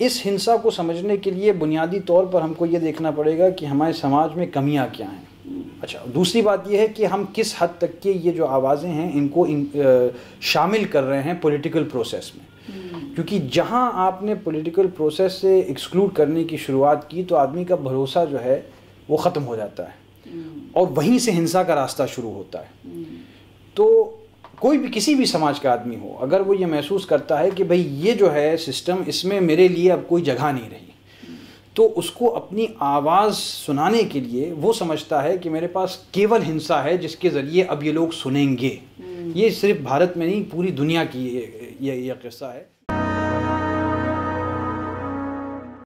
इस हिंसा को समझने के लिए बुनियादी तौर पर हमको ये देखना पड़ेगा कि हमारे समाज में कमियाँ क्या हैं अच्छा दूसरी बात यह है कि हम किस हद तक के ये जो आवाज़ें हैं इनको इन, आ, शामिल कर रहे हैं पॉलिटिकल प्रोसेस में क्योंकि जहां आपने पॉलिटिकल प्रोसेस से एक्सक्लूड करने की शुरुआत की तो आदमी का भरोसा जो है वो ख़त्म हो जाता है और वहीं से हिंसा का रास्ता शुरू होता है तो कोई भी किसी भी समाज का आदमी हो अगर वो ये महसूस करता है कि भाई ये जो है सिस्टम इसमें मेरे लिए अब कोई जगह नहीं रही तो उसको अपनी आवाज़ सुनाने के लिए वो समझता है कि मेरे पास केवल हिंसा है जिसके ज़रिए अब ये लोग सुनेंगे हम्म। ये सिर्फ भारत में नहीं पूरी दुनिया की ये ये, ये किस्सा है